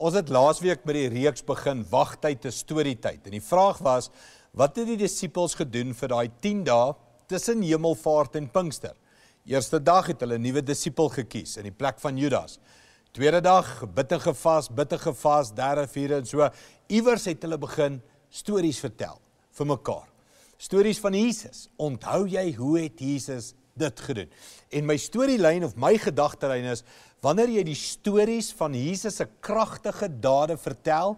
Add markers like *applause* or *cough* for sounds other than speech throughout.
Ons het laasweek met die reeks begin wagtyd te storietyd en die vraag was wat het die disippels gedoen vir daai 10 dae tussen Hemelvaart en Pinkster. Eerste dag het hulle 'n nuwe disipel gekies in die plek van Judas. Tweede dag bidte gevas, bidte gevas, derde vierde en so iewers het hulle begin stories vertel vir mekaar. Stories van Jesus. Onthou jy hoe het Jesus dit gedoen? En my storielyn of my gedagtelyn is Wanneer jy die stories van Jesus se kragtige dade vertel,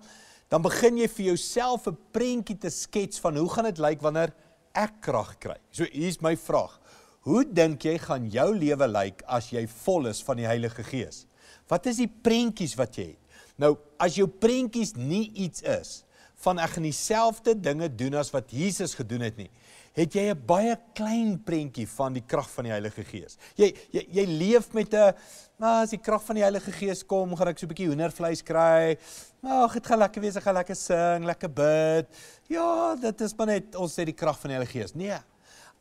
dan begin jy vir jouself 'n prentjie te skets van hoe gaan dit lyk wanneer ek krag kry. So hier's my vraag. Hoe dink jy gaan jou lewe lyk as jy vol is van die Heilige Gees? Wat is die prentjies wat jy het? Nou, as jou prentjies nie iets is van ek gaan dieselfde dinge doen as wat Jesus gedoen het nie, het jy 'n baie klein prentjie van die krag van die Heilige Gees. Jy jy, jy leef met 'n nou as die krag van die Heilige Gees kom, gaan ek so 'n bietjie hoendervleis kry. Nou, ag, dit gaan lekker wees, ek gaan lekker sing, lekker bid. Ja, dit is maar net ons sê die krag van die Heilige Gees. Nee.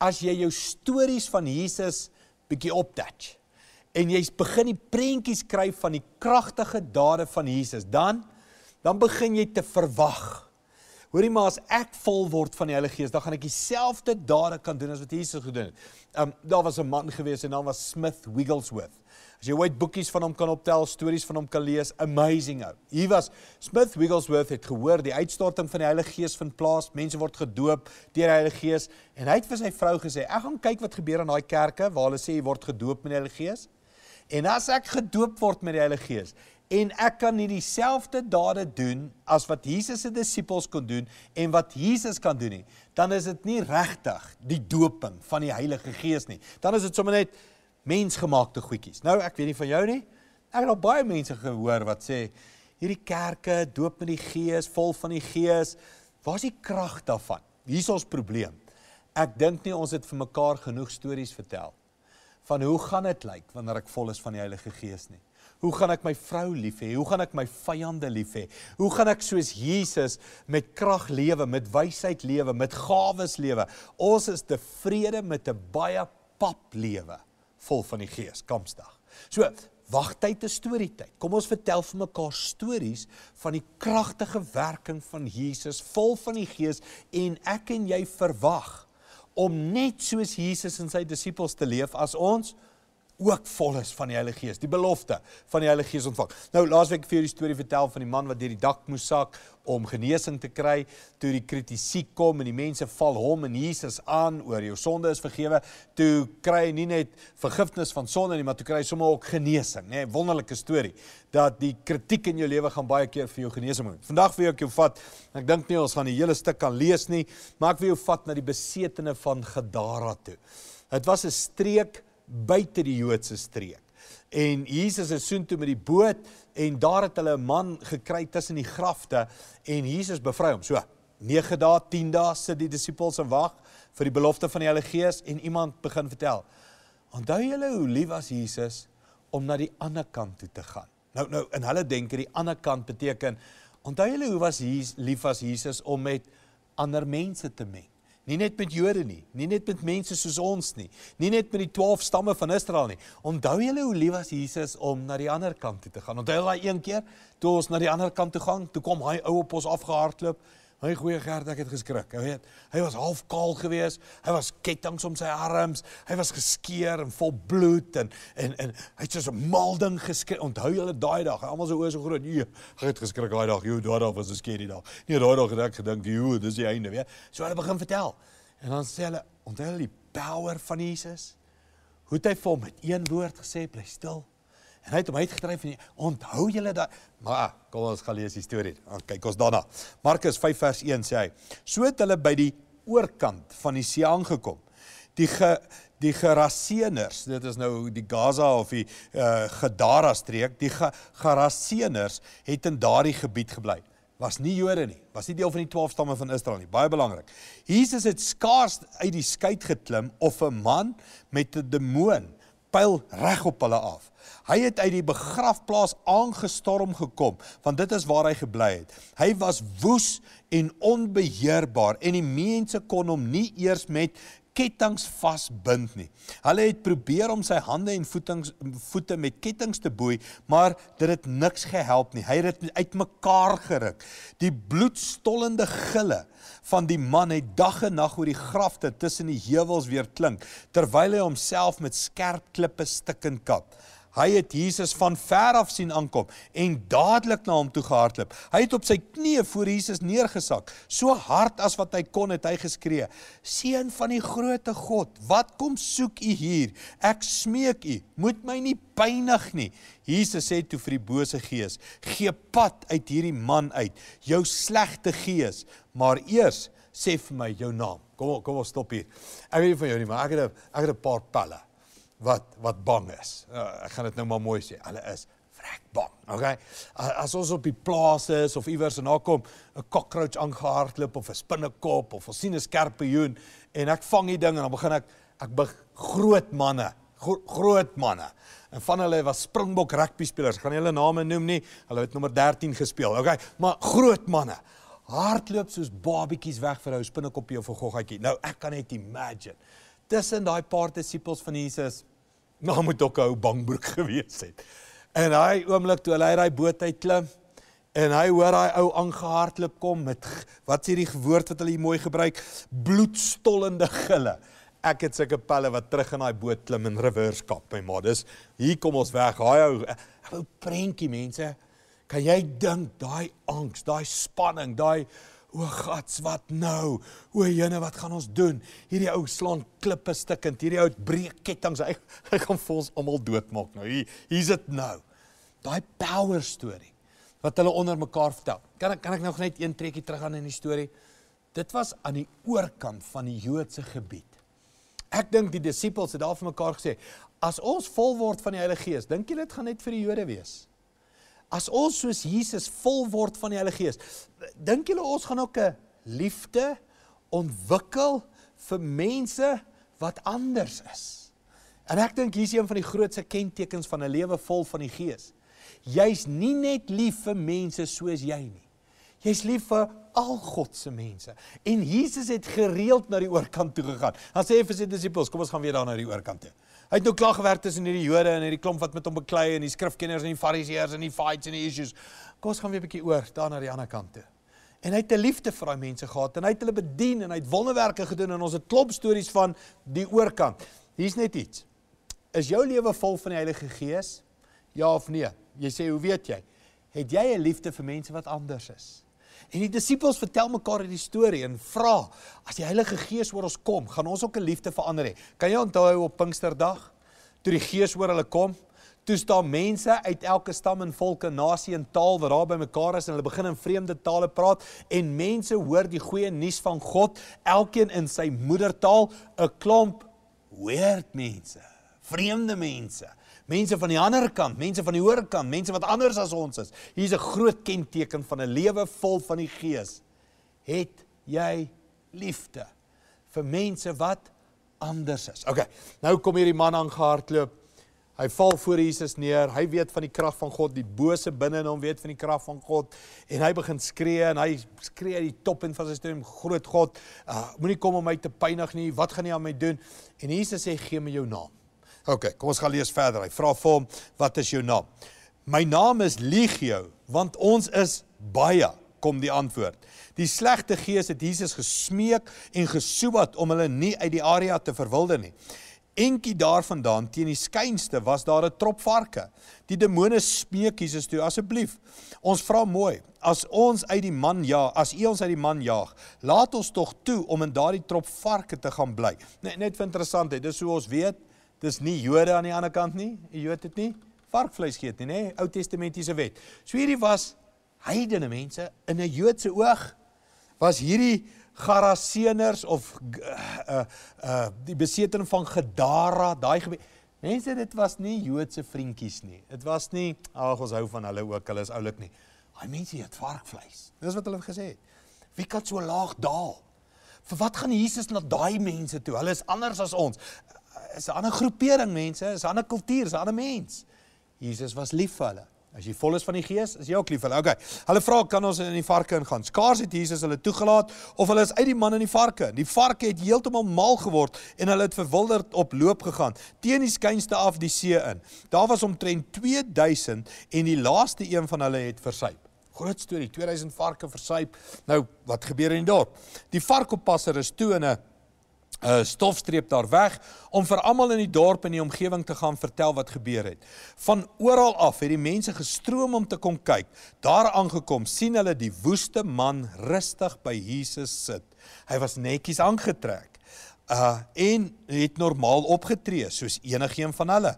As jy jou stories van Jesus bietjie opdatch en jy begin die prentjies skryf van die kragtige dade van Jesus, dan dan begin jy te verwag. Hoorie maar as ek vol word van die Heilige Gees, dan gaan ek dieselfde dade kan doen as wat Jesus gedoen het. Um daar was 'n man gewees en naam was Smith Wigglesworth. As jy ooit boekies van hom kan optel, stories van hom kan lees, amazing ou. Hy was Smith Wigglesworth het gehoor die uitstorting van die Heilige Gees vind plaas, mense word gedoop deur die Heilige Gees en hy het vir sy vrou gesê, "Ek gaan kyk wat gebeur in daai kerke waar hulle sê jy word gedoop met die Heilige Gees." En as ek gedoop word met die Heilige Gees, en ek kan nie dieselfde dade doen as wat Jesus se disippels kon doen en wat Jesus kan doen nie, dan is dit nie regtig die doping van die Heilige Gees nie. Dan is dit sommer net mensgemaakte goedjies. Nou ek weet nie van jou nie. Ek het al baie mense gehoor wat sê hierdie kerke doop met die Gees, vol van die Gees, waar's die krag daarvan? Hier's ons probleem. Ek dink nie ons het vir mekaar genoeg stories vertel van hoe gaan dit lyk wanneer ek vol is van die Heilige Gees nie. Hoe gaan ek my vrou lief hê? Hoe gaan ek my vyande lief hê? Hoe gaan ek soos Jesus met krag lewe, met wysheid lewe, met gawes lewe? Ons is tevrede met 'n baie pap lewe vol van die Gees, Kamsdag. So, wagtyd te storietyd. Kom ons vertel vir mekaar stories van die kragtige werking van Jesus vol van die Gees en ek en jy verwag om net soos Jesus en sy disippels te leef as ons ook vol is van die Heilige Gees, die belofte van die Heilige Gees ontvang. Nou laasweek vir die storie vertel van die man wat deur die dak moes sak om genesing te kry, toe die kritiek kom en die mense val hom en Jesus aan oor jou sonde is vergewe, toe kry hy nie net vergifnis van sonde nie, maar toe kry hy sommer ook genesing, nê, wonderlike storie dat die kritiek in jou lewe gaan baie keer vir jou genesing bring. Vandag wil ek jou vat, ek dink nie ons gaan die hele stuk kan lees nie, maar ek wil jou vat na die besetene van Gadara toe. Dit was 'n streek buite die Joodse streek. En Jesus is soontoe met die boot en daar het hulle 'n man gekry tussen die grafte en Jesus bevry hom. So 9 dae, 10 dae sit die disippels en wag vir die belofte van die Heilige Gees en iemand begin vertel. Onthou julle hoe lief was Jesus om na die ander kant toe te gaan. Nou nou in hulle denke die ander kant beteken onthou julle hoe was Jesus lief was Jesus om met ander mense te mens. Nie net met Jode nie, nie net met mense soos ons nie, nie net met die 12 stamme van Israel nie. Onthou julle hoe lief was Jesus om na die ander kant toe te gaan. Onthou daai een keer toe ons na die ander kant toe gaan, toe kom hy ou op ons afgehardloop My goeie gerd, ek het geskrik. Jy weet, hy was half kaal geweest. Hy was kettinge om sy arms. Hy was geskeur en vol bloed en en en hy het soos 'n mal ding geskree. Onthou julle daai dag, almal se oë so groot. Nee, hy het geskrik daai dag. Jy daai dag was 'n skerry dag. Nee, daai dag het ek gedink, "Jo, dis die einde weer." So hulle begin vertel. En dan sê hulle, "Onthou die power van Jesus." Hoe het hy vir hom met een woord gesê, "Bly stil." en hy het hom uitgedryf en hy, onthou julle dat maar ah, kom ons gaan lees die storie. Ons kyk ons daarna. Markus 5 vers 1 sê hy: "So het hulle by die oorkant van die see aangekom. Die ge, die Geraseeners, dit is nou die Gaza of die uh, eh, Gadara streek, die ge, Geraseeners het in daardie gebied gebly." was nie Jode nie, was nie deel van die 12 stamme van Israel nie, baie belangrik. Jesus het skaars uit die skei geklim of 'n man met 'n demoon pyl reg op hulle af. Hy het uit die begrafplaas aangestorm gekom, want dit is waar hy gebly het. Hy was woes en onbeheerbaar en die mense kon hom nie eers met kettings vasbind nie. Hulle het probeer om sy hande en voetings, voete met kettings te boei, maar dit het niks gehelp nie. Hy het dit uitmekaar geruk. Die bloedstollende gille van die man het dag en nag oor die grafte tussen die heuwels weer klink, terwyl hy homself met skerp klippe stikken kap. Hy het Jesus van ver af sien aankom en dadelik na hom toe gehardloop. Hy het op sy knieë voor Jesus neergesak. So hard as wat hy kon het hy geskree: "Seun van die grootte God, wat kom soek u hier? Ek smeek u, moet my nie pynig nie." Jesus sê toe vir die bose gees: "Gee pad uit hierdie man uit, jou slegte gees, maar eers sê vir my jou naam." Kom kom ons stop hier. Ek weet nie van jou nie, maar ek het 'n ek het 'n paar pelle wat wat bang is. Uh, ek gaan dit nou maar mooi sê. Hulle is vrek bang. Okay. As ons op die plaas is of iewers en daar kom 'n cockroach aangehardloop of 'n spinnekop of ons sien 'n skerpioen en ek vang die ding en dan begin ek ek be groot manne, gro groot manne. En van hulle was Springbok rugby spelers. Ek gaan hulle name noem nie. Hulle het nommer 13 gespeel. Okay. Maar groot manne hardloop soos babetjies weg vir ou spinnekoppie of 'n goggatjie. Nou ek kan net imagine. Tussen daai paar disippels van Jesus Maar nou moet ook 'n ou bangbroek *laughs* gewees het. En hy oomlik toe hy uit daai boot uit klim en hy hoor daai ou aangehardloop kom met wat s'ie die woord wat hulle mooi gebruik, bloedstollende gille. Ek het sulke pelle wat terug in daai boot klim en reverse kap my ma. Dis hier kom ons weg. Haai ou, ou prentjie mense. Kan jy dink daai angs, daai spanning, daai O God, wat nou? O Here, wat gaan ons doen? Hierdie ou slaan klippe stukkend, hierdie ou breek kettinge. Hy, *laughs* hy gaan vir ons almal doodmaak nou. Hier, hier's dit nou. Daai power storie wat hulle onder mekaar vertel. Kan ek kan ek nou net een trekkie teruggaan in die storie? Dit was aan die oorkant van die Joodse gebied. Ek dink die disippels het daar vir mekaar gesê, as ons vol word van die Heilige Gees, dink julle dit gaan net vir die Jode wees? as ons soos Jesus vol word van die Heilige Gees, dink julle ons gaan ook 'n liefde ontwikkel vir mense wat anders is. En ek dink hier is een van die grootste kentekens van 'n lewe vol van die Gees. Jy's nie net lief vir mense soos jy nie. Jy's lief vir al God se mense. En Jesus het gereeld na die oorkant toe gegaan. Dan sê hy vir sy disippels, kom ons gaan weer daar na die oorkant toe. Hy het nou klaar gewerk tussen hierdie Jode en hierdie klomp wat met hom beklei en die skrifkenners en die fariseërs en die fights en die issues. Kom ons gaan weer 'n bietjie oor daar na die ander kant toe. En hy het 'n liefde vir daai mense gehad en hy het hulle bedien en hy het wonderwerke gedoen en ons het klop stories van die oorkant. Hier's net iets. Is jou lewe vol van die Heilige Gees? Ja of nee? Jy sê, hoe weet jy? Het jy 'n liefde vir mense wat anders is? En die disippels vertel mekaar hierdie storie en vra, as die Heilige Gees oor ons kom, gaan ons ook 'n liefde verander hê. Kan jy onthou op Pinksterdag toe die Gees oor hulle kom? Toe staan mense uit elke stam en volke, nasie en taal wat daar bymekaar is en hulle begin in vreemde tale praat en mense hoor die goeie nuus van God, elkeen in sy moedertaal, 'n klomp weird mense, vreemde mense. Mense van die ander kant, mense van die hoër kant, mense wat anders as ons is. Hier's 'n groot kenteken van 'n lewe vol van die Gees. Het jy liefde vir mense wat anders is? Okay. Nou kom hierdie man aangehardloop. Hy val voor Jesus neer. Hy weet van die krag van God. Die bose binne in hom weet van die krag van God en hy begin skree en hy skree uit die top en van sy stem, "Groot God, uh, moenie kom om my te pynig nie. Wat gaan jy aan my doen?" En Jesus sê, "Gee my jou naam." OK, kom ons gaan lees verder. Hy vra vir hom, "Wat is jou naam?" "My naam is Legio, want ons is baie," kom die antwoord. Die slegte gees het Jesus gesmeek en gesoebat om hulle nie uit die area te verwilder nie. Enkie daarvandaan teen die skynste was daar 'n trop varke. Die demone smeek Jesus toe: "Asseblief, ons vra mooi, as ons uit die man ja, as U ons uit die man jaag, laat ons tog toe om in daardie trop varke te gaan bly." Net net interessant, dit is hoe ons weet dis nie Jode aan die ander kant nie. Die Jode het nie varkvleis geëet nie, nê? Nee? Ou Testamentiese wet. So hierdie was heidene mense in 'n Joodse oog was hierdie Garaseeners of uh uh die besetting van Gedara, daai gebied. Mense, dit was nie Joodse vriendjies nie. Dit was nie ag ons hou van hulle ook, hulle is oulik nie. Daai mense eet varkvleis. Dis wat hulle gesê het. Wie kan so laag daal? Vir wat gaan Jesus na daai mense toe? Hulle is anders as ons is 'n ander groepering mense, is 'n ander kultuur, is 'n ander mens. Jesus was lief vir hulle. As jy vol is van die Gees, is jy ook lief vir hulle. Okay. Hulle vra kan ons in die varke ingaan? Skaars het Jesus hulle toegelaat of hulle is uit die man in die varke. Die varke het heeltemal mal geword en hulle het verwilderd op loop gegaan teen die skynste af die see in. Daar was omtrent 2000 en die laaste een van hulle het versuip. Groot storie, 2000 varke versuip. Nou, wat gebeur in die dorp? Die varkoppasser is toe in 'n 'n stofstreep daar weg om vir almal in die dorp en die omgewing te gaan vertel wat gebeur het. Van oral af het die mense gestroom om te kom kyk. Daar aangekom, sien hulle die woeste man rustig by Jesus sit. Hy was netjies aangetrek. Uh en het normaal opgetree soos enigiemand van hulle.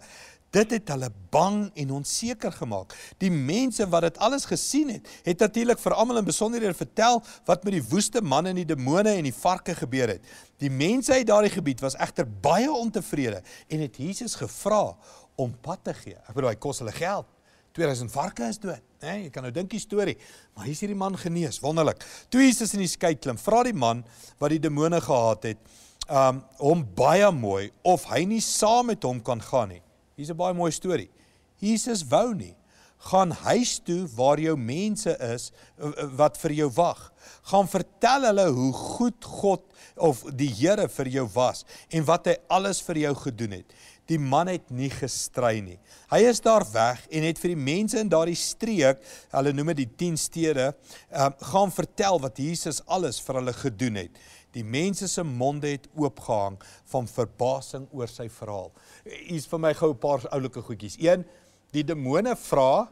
Dit het hulle bang en onseker gemaak. Die mense wat dit alles gesien het, het natuurlik vir almal in besonderhede vertel wat met die woeste manne en die demone en die varke gebeur het. Die mense uit daardie gebied was egter baie ontevrede en het Jesus gevra om pad te gee. Ek bedoel, hy kos hulle geld. 2000 varke is dood, né? Nee, jy kan nou dink die storie, maar hier's hierdie man genees, wonderlik. Toe Jesus in die skei klim, vra die man wat die demone gehad het, um hom baie mooi of hy nie saam met hom kan gaan nie. Hier's 'n baie mooi storie. Jesus wou nie gaan huis toe waar jou mense is eh, eh, wat vir jou wag. Gaan vertel hulle hoe goed God of die Here vir jou was en wat hy alles vir jou gedoen het. Die man het nie gestry nie. Hy is daar weg en het vir die mense in daardie streek, hulle noem dit die 10 stede, um, gaan vertel wat Jesus alles vir hulle gedoen het. Die mense se monde het oopgehang van verbasing oor sy verhaal. Hier's vir my gou 'n paar oulike goedjies. 1. Die demone vra,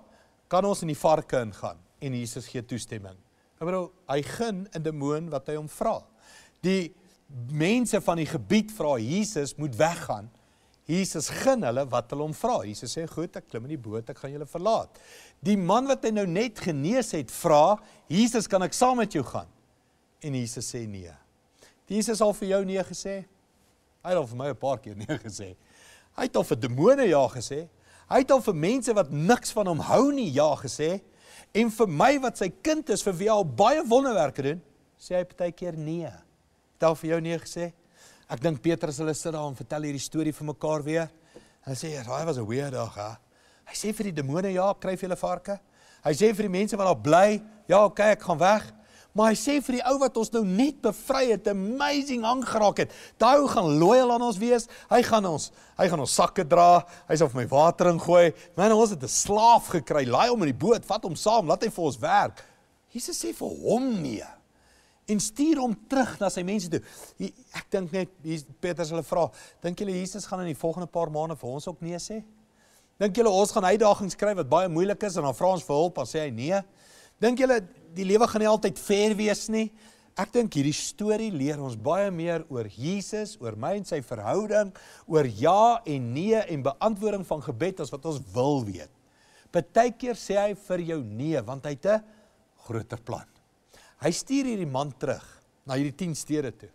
"Kan ons in die varke ingaan?" En Jesus gee toestemming. Ek nou, bedoel, hy gun 'n demoon wat hy hom vra. Die mense van die gebied vra Jesus moet weggaan. Jesus gun hulle wat hulle hom vra. Jesus sê, "Goed, ek klim in die boot, ek gaan julle verlaat." Die man wat hy nou net genees het, vra, "Jesus, kan ek saam met jou gaan?" En Jesus sê, "Nee." Jesus al vir jou nee gesê? Hy het al vir my 'n paar keer nee gesê. Hy het al vir demone ja gesê. Hy het al vir mense wat niks van hom hou nie ja gesê. En vir my wat sy kind is, vir wie hy al baie wonderwerke doen, sê hy baie keer nee. Het al vir jou nee gesê? Ek dink Petrus hulle sit daar en vertel hierdie storie vir mekaar weer. Hulle sê, "Raai ja, was 'n weird dag, hè?" Hy sê vir die demone, "Ja, kryf julle varke." Hy sê vir die mense wat daar bly, "Ja, okay, ek gaan weg." Maar hy sê vir die ou wat ons nou net bevry het, amazing hang geraak het. Daai ou gaan loyal aan ons wees. Hy gaan ons, hy gaan ons sakke dra. Hy sal vir my water ingooi. Man, ons het 'n slaaf gekry. Laai hom in die boot, vat hom saam, laat hy vir ons werk. Jesus sê vir hom nee. En stuur hom terug na sy mense toe. Ek dink net Petrus hulle vra, dink julle Jesus gaan in die volgende paar maande vir ons ook nee sê? Dink julle ons gaan uitdagings kry wat baie moeilik is en dan vra ons vir hulp, dan sê hy nee? Dink julle die lewe gaan nie altyd fair wees nie. Ek dink hierdie storie leer ons baie meer oor Jesus, oor my en sy verhouding, oor ja en nee en beantwoording van gebed as wat ons wil weet. Partykeer sê hy vir jou nee want hy het 'n groter plan. Hy stuur hierdie man terug na hierdie 10 stede toe.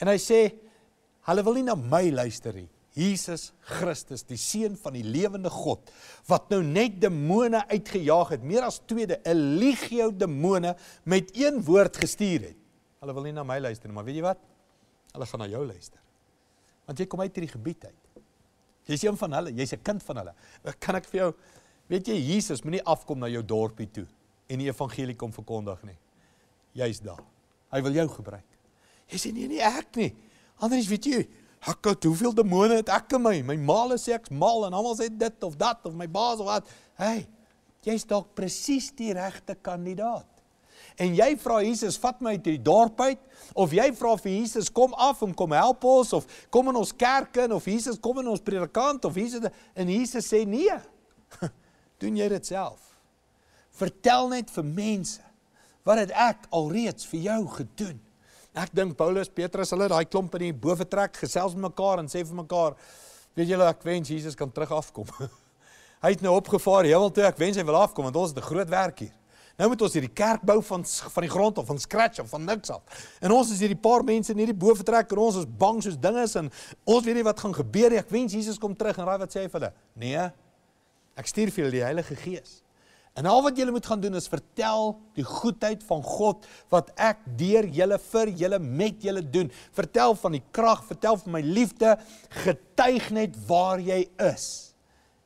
En hy sê hulle wil nie na my luister nie. Jesus Christus, die seun van die lewende God, wat nou net demone uitgejaag het, meer as tweede 'n legio demone met een woord gestuur het. Hulle wil nie na my luister nie, maar weet jy wat? Hulle gaan na jou luister. Want jy kom uit hierdie gebied uit. Jy's een van hulle, jy's 'n kind van hulle. Nou kan ek vir jou weet jy Jesus moenie afkom na jou dorpie toe en die evangelie kom verkondig nie. Jy's daar. Hy wil jou gebruik. Jy sê nee nee ek nie. Anders weet jy Hakkat, hoeveel demone het ek in my? My maal sê ek's mal en almal sê dit of dat of my baas of wat. Hey, jy's dalk presies die regte kandidaat. En jy vra Jesus, vat my uit hierdie dorp uit of jy vra vir Jesus, kom af en kom help ons of kom in ons kerk in of Jesus kom in ons predikant of Jesus en Jesus sê nee. *laughs* Doen jy dit self. Vertel net vir mense wat het ek alreeds vir jou gedoen? Ek dink Paulus, Petrus, hulle daai klomp in die bofetrek gesels met mekaar en sê vir mekaar, weet julle ek wens Jesus kan terug afkom. *laughs* hy het nou opgevaar heelal toe. Ek wens hy wil afkom want ons het 'n groot werk hier. Nou moet ons hierdie kerk bou van van die grond af, van scratch af, van niks af. En ons is hierdie paar mense in hierdie bofetrek en ons is bang soos dinge is en ons weet nie wat gaan gebeur nie. Ek wens Jesus kom terug en raai wat sê hy vir hulle? Nee. Ek stuur vir julle die Heilige Gees. En al wat julle moet gaan doen is vertel die goedheid van God wat ek deur julle vir julle met julle doen. Vertel van die krag, vertel van my liefde, getuig net waar jy is.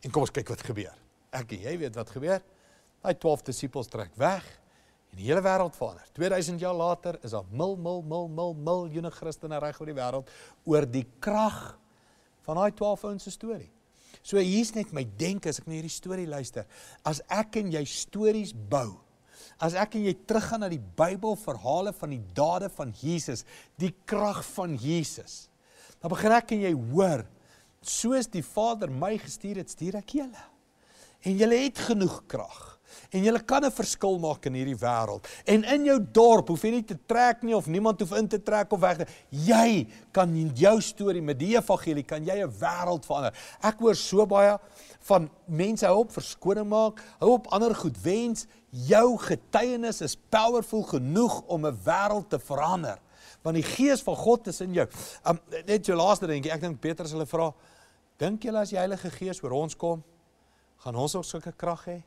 En kom ons kyk wat gebeur. Ek en jy weet wat gebeur. Daai 12 disippels trek weg en die hele wêreld verander. 2000 jaar later is daar mil mil mil mil miljoene Christene reg oor die wêreld oor die krag van daai 12 ouens se storie. So hier's net my denke as ek na hierdie storie luister. As ek en jy stories bou As ek en jy teruggaan na die Bybel verhale van die dade van Jesus, die krag van Jesus. Dan begin ek en jy hoor, soos die Vader my gestuur het, stuur ek julle. En julle het genoeg krag en jy kan 'n verskil maak in hierdie wêreld. En in jou dorp hoef jy nie te trek nie of niemand hoef in te trek of weg te. Jy kan in jou storie met die evangelie kan jy 'n wêreld verander. Ek hoor so baie van mense hou op verskoning maak, hou op ander goed wens. Jou getuienis is powerful genoeg om 'n wêreld te verander. Want die gees van God is in jou. Um, net jou laaste dingetjie, ek dink Petrus hulle vra, dink julle as die Heilige Gees oor ons kom, gaan ons ook sulke krag hê?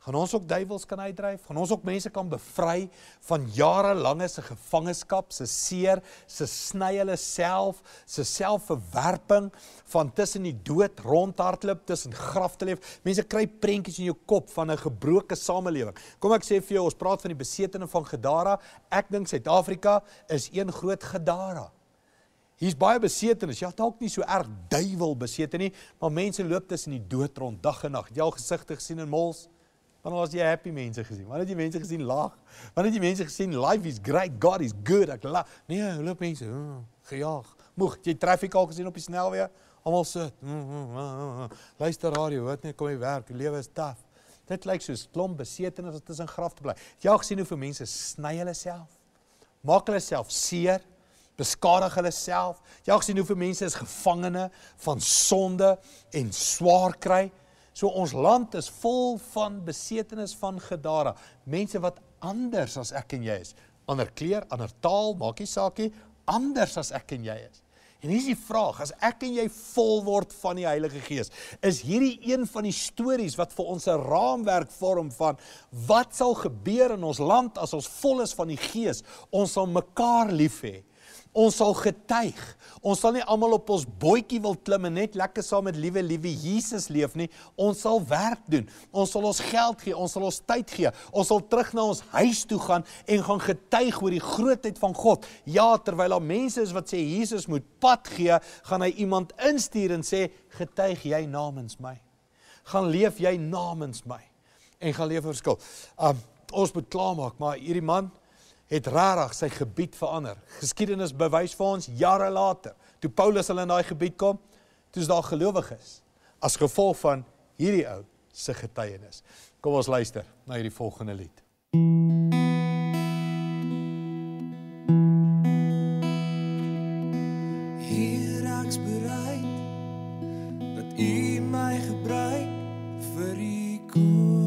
gaan ons ook duiwels kan uitdryf, gaan ons ook mense kan bevry van jarelange se gevangenskap, se seer, se sny hulle self, se selfverwerping van tussen die dood rondhardloop, tussen graf te leef. Mense kry prentjies in jou kop van 'n gebroke samelewing. Kom ek sê vir jou, ons praat van die besetene van Gedara. Ek dink Suid-Afrika is een groot Gedara. Hy's baie besetenes. Ja, dalk nie so erg duiwel besetene nie, maar mense loop tussen die dood rond dag en nag. Jy al gesigte gesien in malls? Wanneer was jy happy mense gesien? Wanneer het jy mense gesien lag? Wanneer het jy mense gesien life is great, God is good? Ek lag. Nee, hulle mense, oh, gejaag. Moeg, jy traffic al gesien op die snelweg? Almal sit. Mm, mm, mm, mm. Luister radio, wat nee, kom jy werk? Die lewe is taaf. Dit lyk soos klomp besetenis wat tussen grafte bly. Jy al gesien hoe vir mense sny hulle self? Maak hulle self seer? beskadig hulle self. Jy het gesien hoe vir mense is gevangene van sonde en swaar kry. So ons land is vol van besetenis van gedara, mense wat anders as ek en jy is, ander kleur, ander taal, maak nie saak nie, anders as ek en jy is. En hier is die vraag, as ek en jy vol word van die Heilige Gees, is hierdie een van die stories wat vir ons 'n raamwerk vorm van wat sal gebeur in ons land as ons vol is van die Gees, ons sal mekaar lief hê. Ons sal getuig. Ons sal nie almal op ons bootjie wil klim en net lekker saam met liewe liewe Jesus leef nie. Ons sal werk doen. Ons sal ons geld gee, ons sal ons tyd gee. Ons sal terug na ons huis toe gaan en gaan getuig oor die grootheid van God. Ja, terwyl daar mense is wat sê Jesus moet pad gee, gaan hy iemand instuur en sê getuig jy namens my. Gaan leef jy namens my en gaan leef 'n verskil. Um ons moet klaarmaak, maar hierdie man het rarig sy gebied verander. Geskiedenis bewys vir ons jare later, toe Paulus hulle in daai gebied kom, toe's daar gelowiges as gevolg van hierdie ou se getuienis. Kom ons luister na hierdie volgende lied. Hieraksbereid dat U my gebruik vir U koning.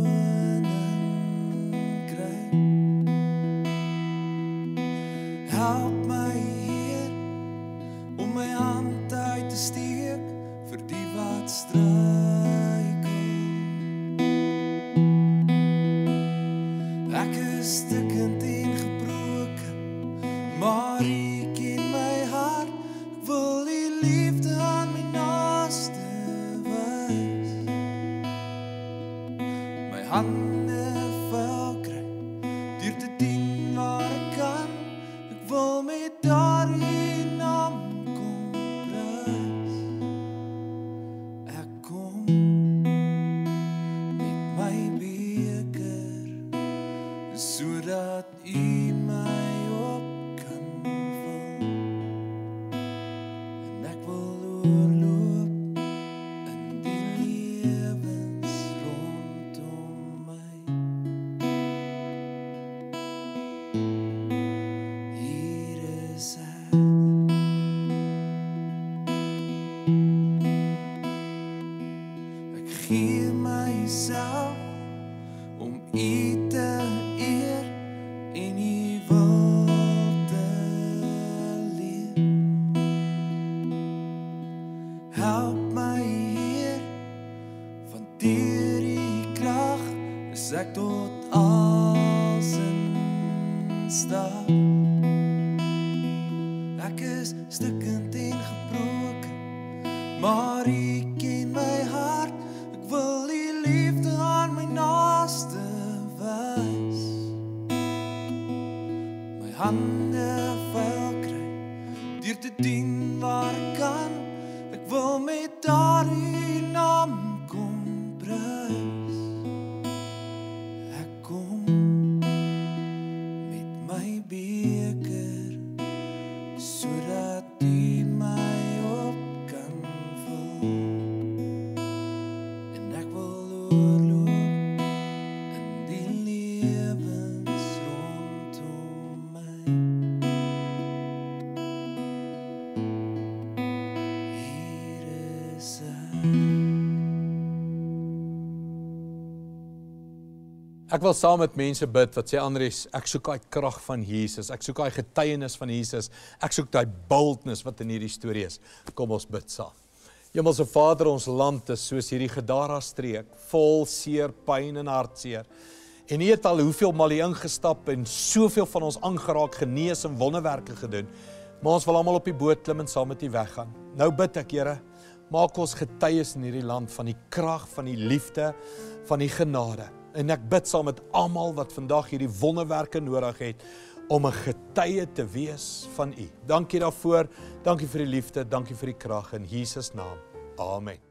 gee myself om U te hê. dien waar kan ek wil met daai wil saam met mense bid wat sê Andries, ek soek daai krag van Jesus. Ek soek daai getuienis van Jesus. Ek soek daai boldness wat in hierdie storie is. Kom ons bid saam. Hemelse Vader, ons land is soos hierdie Gedara streek, vol seer, pyn en hartseer. En U het al hoeveel mal hier ingestap en soveel van ons aangeraak, genees en wonderwerke gedoen. Maar ons wil almal op die boot klim en saam met U weggaan. Nou bid ek, Here, maak ons getuies in hierdie land van die krag van die liefde, van die genade en ek bid saam met almal wat vandag hierdie wonderwerke nodig het om 'n getuie te wees van U. Dankie daarvoor. Dankie vir die liefde, dankie vir die krag in Jesus naam. Amen.